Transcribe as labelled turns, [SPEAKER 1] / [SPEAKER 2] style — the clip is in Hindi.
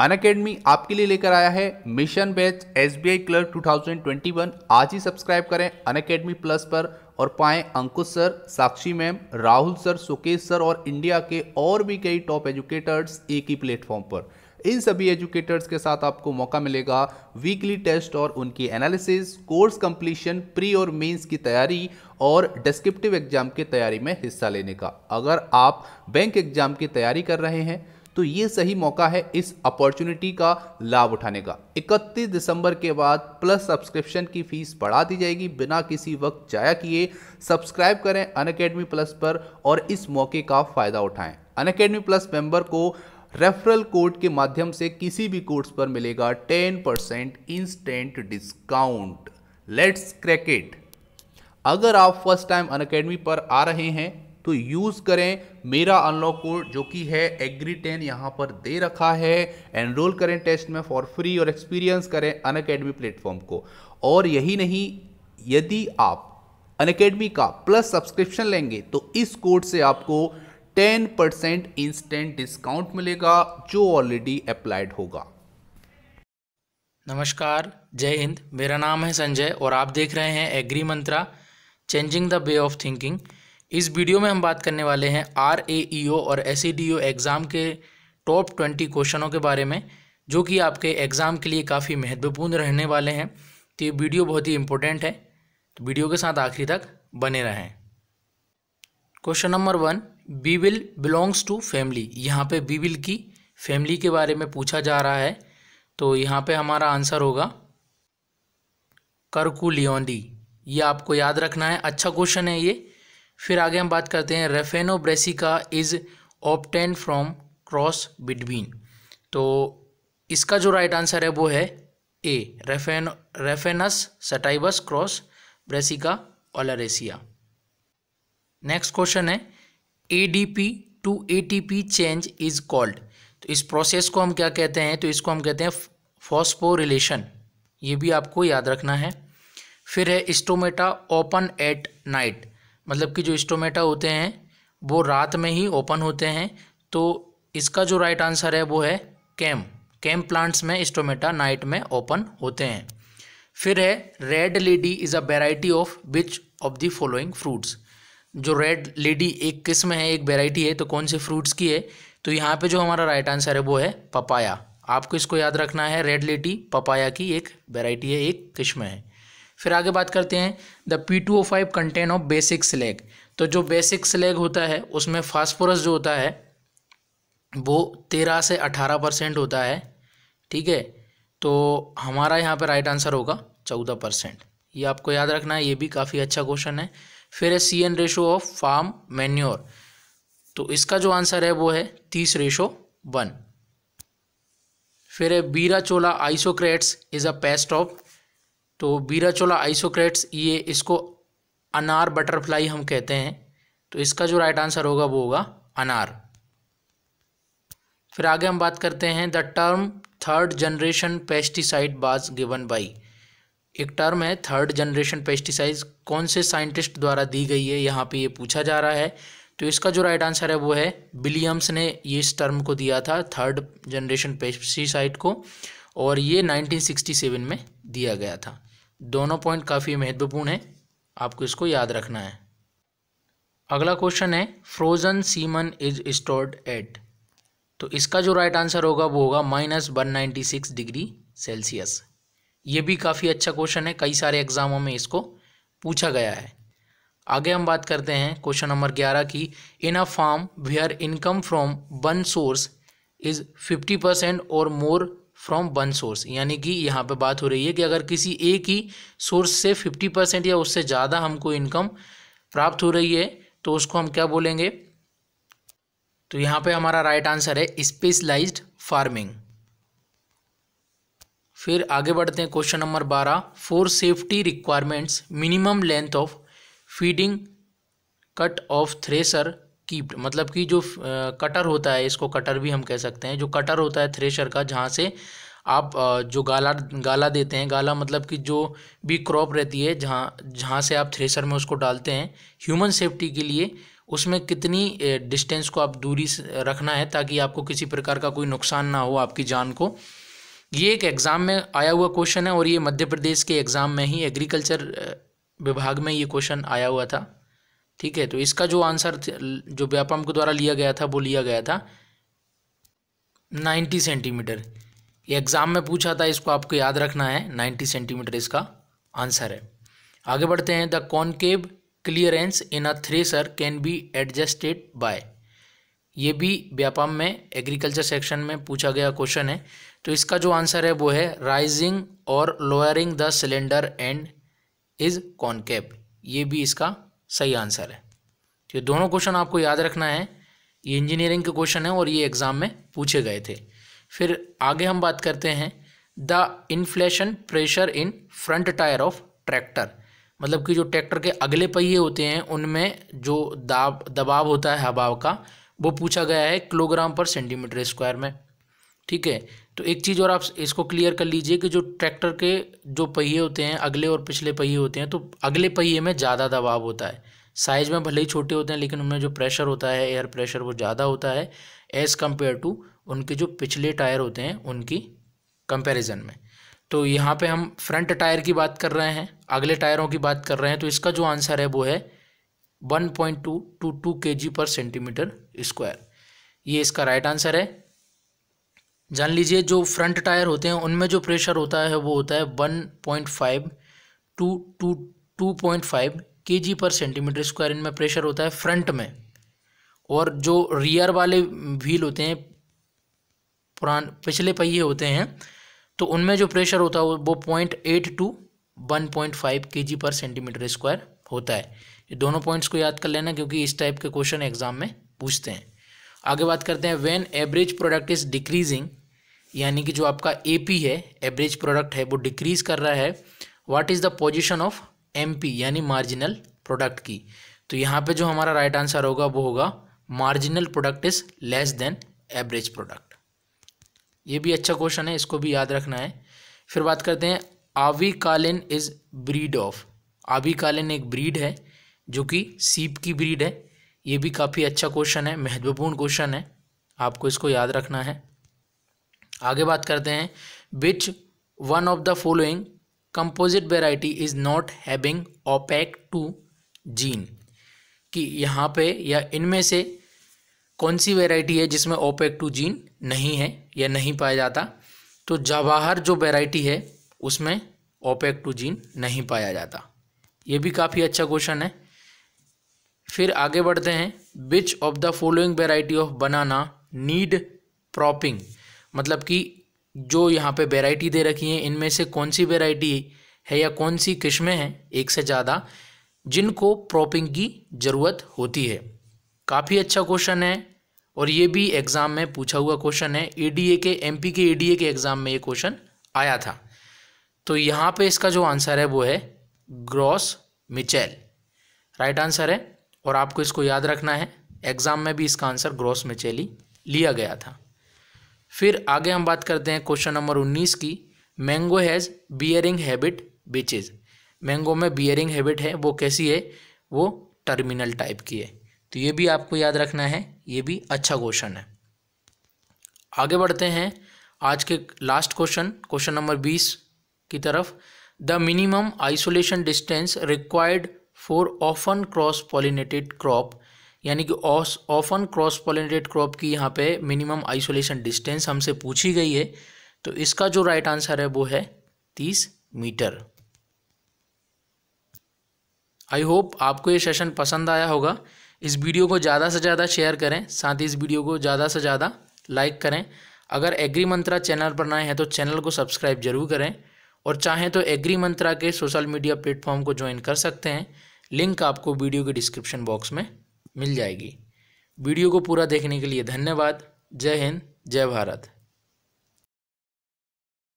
[SPEAKER 1] अन अकेडमी आपके लिए लेकर आया है mission batch S B I clerk two आज ही सब्सक्राइब करें अन अकेडमी प्लस पर और पाएं Ankush sir Sakshi ma'am Rahul sir Sukesh sir और इंडिया के और भी कई टॉप एजुकेटर्स एक ही प्लेटफॉर्म पर इन सभी एजुकेटर्स के साथ आपको मौका मिलेगा वीकली टेस्ट और उनकी एनालिसिस कोर्स कंप्लीशन प्री और मेंस की तैयारी और डिस्क्रिप्टिव एग्जाम की तैयारी में हिस्सा लेने का अगर आप बैंक एग्जाम की तैयारी कर रहे हैं तो ये सही मौका है इस अपॉर्चुनिटी का लाभ उठाने का 31 दिसंबर के बाद प्लस सब्सक्रिप्शन की फीस बढ़ा दी जाएगी बिना किसी वक्त जाया किए सब्सक्राइब करें अन प्लस पर और इस मौके का फ़ायदा उठाएं अन प्लस मेंबर को रेफरल कोड के माध्यम से किसी भी कोर्स पर मिलेगा 10% percent instant discount let's crack it अगर आप फर्स्ट टाइम अन पर आ रहे हैं तो यूज़ करें मेरा अनलॉक कोड जो कि है एग्री टेन यहाँ पर दे रखा है एनरोल करें टेस्ट में फॉर फ्री और एक्सपीरियंस करें अन अकेडमी प्लेटफॉर्म को और यही नहीं यदि आप अन अकेडमी का प्लस सब्सक्रिप्शन लेंगे तो इस कोड से आपको 10% परसेंट इंस्टेंट डिस्काउंट मिलेगा जो ऑलरेडी अप्लाइड होगा
[SPEAKER 2] नमस्कार जय हिंद मेरा नाम है संजय और आप देख रहे हैं Agri Mantra changing the way of thinking इस वीडियो में हम बात करने वाले हैं आर ए ई ओ और एस डी ओ एग्ज़ाम के टॉप ट्वेंटी क्वेश्चनों के बारे में जो कि आपके एग्ज़ाम के लिए काफ़ी महत्वपूर्ण रहने वाले हैं तो ये वीडियो बहुत ही इंपॉर्टेंट है तो वीडियो के साथ आखिरी तक बने रहें question number one B will belongs to family यहाँ पे बी विल की फैमिली के बारे में पूछा जा रहा है तो यहाँ पे हमारा आंसर होगा करकुलियोंडी ये आपको याद रखना है अच्छा क्वेश्चन है ये फिर आगे हम बात करते हैं raphano brassica is obtained from cross between तो इसका जो राइट आंसर है वो है A raphan raphanus sativus cross brassica oleracea next question है A D P to A T P change is called तो इस प्रोसेस को हम क्या कहते हैं तो इसको हम कहते हैं रिलेशन ये भी आपको याद रखना है फिर है स्टोमेटा ओपन एट नाइट मतलब कि जो स्टोमेटा होते हैं वो रात में ही ओपन होते हैं तो इसका जो राइट आंसर है वो है कैम कैम प्लांट्स में स्टोमेटा नाइट में ओपन होते हैं फिर है red lady is a variety of which of the following fruits जो रेड लेडी एक किस्म है एक वेराइटी है तो कौन से फ्रूट्स की है तो यहाँ पे जो हमारा राइट आंसर है वो है पपाया आपको इसको याद रखना है रेड लेडी पपाया की एक वेराइटी है एक किस्म है फिर आगे बात करते हैं the P two O five content of basic slag तो जो बेसिक स्लेग होता है उसमें फास्फोरस जो होता है वो तेरह से अठारह परसेंट होता है ठीक है तो हमारा यहाँ पर राइट आंसर होगा चौदह परसेंट ये आपको याद रखना है ये भी काफ़ी अच्छा क्वेश्चन है फिर है C N ratio of farm manure तो इसका जो आंसर है वो है तीस रेशो वन फिर है virachola isocrates is a pest of तो बीराचोला आइसोक्रेट्स ये इसको अनार बटरफ्लाई हम कहते हैं तो इसका जो राइट आंसर होगा वो होगा अनार फिर आगे हम बात करते हैं the term third generation pesticide was given by एक टर्म है थर्ड जनरेशन पेस्टिसाइड कौन से साइंटिस्ट द्वारा दी गई है यहाँ पे ये पूछा जा रहा है तो इसका जो राइट आंसर है वो है विलियम्स ने ये इस टर्म को दिया था थर्ड जनरेशन पेस्टिसाइड को और ये 1967 में दिया गया था दोनों पॉइंट काफ़ी महत्वपूर्ण है आपको इसको याद रखना है अगला क्वेश्चन है frozen semen is stored at तो इसका जो राइट आंसर होगा वो होगा minus one ninety six degree Celsius ये भी काफ़ी अच्छा क्वेश्चन है कई सारे एग्ज़ामों में इसको पूछा गया है आगे हम बात करते हैं क्वेश्चन नंबर ग्यारह की in a farm where income from one source is fifty percent और मोर फ्रॉम वन सोर्स यानी कि यहाँ पे बात हो रही है कि अगर किसी एक ही सोर्स से फिफ्टी परसेंट या उससे ज़्यादा हमको इनकम प्राप्त हो रही है तो उसको हम क्या बोलेंगे तो यहाँ पे हमारा राइट आंसर है स्पेशलाइज फार्मिंग फिर आगे बढ़ते हैं क्वेश्चन नंबर बारह for safety requirements minimum length of feeding cut off thresher kept मतलब कि जो कटर होता है इसको कटर भी हम कह सकते हैं जो कटर होता है थ्रेशर का जहाँ से आप जो गाला गाला देते हैं गाला मतलब कि जो भी क्रॉप रहती है जहाँ जहाँ से आप थ्रेशर में उसको डालते हैं ह्यूमन सेफ्टी के लिए उसमें कितनी डिस्टेंस को आप दूरी रखना है ताकि आपको किसी प्रकार का कोई नुकसान ना हो आपकी जान को ये एक एग्ज़ाम में आया हुआ क्वेश्चन है और ये मध्य प्रदेश के एग्ज़ाम में ही एग्रीकल्चर विभाग में ये क्वेश्चन आया हुआ था ठीक है तो इसका जो आंसर जो व्यापम के द्वारा लिया गया था वो लिया गया था नाइन्टी सेंटीमीटर ये एग्ज़ाम में पूछा था इसको आपको याद रखना है नाइन्टी सेंटीमीटर इसका आंसर है आगे बढ़ते हैं the concave clearance in a thresher can be adjusted by ये भी व्यापम में एग्रीकल्चर सेक्शन में पूछा गया क्वेश्चन है तो इसका जो आंसर है वो है राइजिंग और lowering the cylinder end is concave ये भी इसका सही आंसर है तो ये दोनों क्वेश्चन आपको याद रखना है ये इंजीनियरिंग के क्वेश्चन हैं और ये एग्ज़ाम में पूछे गए थे फिर आगे हम बात करते हैं the inflation pressure in front tyre of tractor मतलब कि जो ट्रैक्टर के अगले पहिए होते हैं उनमें जो दाब दबाव होता है हवा का वो पूछा गया है किलोग्राम पर सेंटीमीटर स्क्वायर में ठीक है तो एक चीज़ और आप इसको क्लियर कर लीजिए कि जो ट्रैक्टर के जो पहिए होते हैं अगले और पिछले पहिए होते हैं तो अगले पहिए में ज़्यादा दबाव होता है साइज में भले ही छोटे होते हैं लेकिन उनमें जो प्रेशर होता है एयर प्रेशर वो ज़्यादा होता है एज़ कम्पेयर टू उनके जो पिछले टायर होते हैं उनकी कंपेरिजन में तो यहाँ पर हम फ्रंट टायर की बात कर रहे हैं अगले टायरों की बात कर रहे हैं तो इसका जो आंसर है वो है one point two to two K G पर सेंटीमीटर स्क्वायर ये इसका राइट आंसर है जान लीजिए जो फ्रंट टायर होते हैं उनमें जो प्रेशर होता है वो होता है one point five to to two point five K G पर सेंटीमीटर स्क्वायर इनमें प्रेशर होता है फ्रंट में और जो रियर वाले व्हील होते हैं पुरान पिछले पहिए होते हैं तो उनमें जो प्रेशर होता है वो point eight to one point five K G पर सेंटीमीटर स्क्वायर होता है ये दोनों पॉइंट्स को याद कर लेना क्योंकि इस टाइप के क्वेश्चन एग्जाम में पूछते हैं आगे बात करते हैं when average product is decreasing यानी कि जो आपका पी है एवरेज प्रोडक्ट है वो डिक्रीज कर रहा है what is the position of P यानी मार्जिनल प्रोडक्ट की तो यहाँ पे जो हमारा राइट आंसर होगा वो होगा marginal product is less than average product ये भी अच्छा क्वेश्चन है इसको भी याद रखना है फिर बात करते हैं आवी कालिन इज़ ब्रीड ऑफ आवी कालिन एक ब्रीड है जो कि सीप की ब्रीड है ये भी काफ़ी अच्छा क्वेश्चन है महत्वपूर्ण क्वेश्चन है आपको इसको याद रखना है आगे बात करते हैं which one of the following composite variety is not having opaque two gene कि यहाँ पे या इनमें से कौन सी वेराइटी है जिसमें ओपैक टू जीन नहीं है या नहीं पाया जाता तो जवाहर जो वेराइटी है उसमें ओपैक टू जीन नहीं पाया जाता ये भी काफ़ी अच्छा क्वेश्चन है फिर आगे बढ़ते हैं which of the following variety of banana need propping मतलब कि जो यहाँ पे वेराइटी दे रखी है इनमें से कौन सी वेराइटी है या कौन सी किस्में हैं एक से ज़्यादा जिनको प्रॉपिंग की ज़रूरत होती है काफ़ी अच्छा क्वेश्चन है और ये भी एग्ज़ाम में पूछा हुआ क्वेश्चन है ए के एमपी के ए के एग्ज़ाम में ये क्वेश्चन आया था तो यहाँ पे इसका जो आंसर है वो है ग्रॉस मिचेल राइट आंसर है और आपको इसको याद रखना है एग्ज़ाम में भी इसका आंसर ग्रॉस मिचेली लिया गया था फिर आगे हम बात करते हैं क्वेश्चन नंबर उन्नीस की mango has bearing habit which is mango में बियरिंग हैबिट है वो कैसी है वो टर्मिनल टाइप की है तो ये भी आपको याद रखना है ये भी अच्छा क्वेश्चन है आगे बढ़ते हैं आज के लास्ट क्वेश्चन क्वेश्चन नंबर बीस की तरफ the minimum isolation distance required for often cross pollinated crop यानी कि ऑफन क्रॉस पॉलिनेटेड क्रॉप की यहाँ पे मिनिमम आइसोलेशन डिस्टेंस हमसे पूछी गई है तो इसका जो राइट आंसर है वो है तीस मीटर आई होप आपको ये सेशन पसंद आया होगा इस वीडियो को ज़्यादा से ज़्यादा शेयर करें साथ ही इस वीडियो को ज़्यादा से ज़्यादा लाइक करें अगर एग्री मंत्रा चैनल पर नए हैं तो चैनल को सब्सक्राइब जरूर करें और चाहें तो एग्री मंत्रा के सोशल मीडिया प्लेटफॉर्म को ज्वाइन कर सकते हैं लिंक आपको वीडियो के डिस्क्रिप्शन बॉक्स में मिल जाएगी वीडियो को पूरा देखने के लिए धन्यवाद जय हिंद जय भारत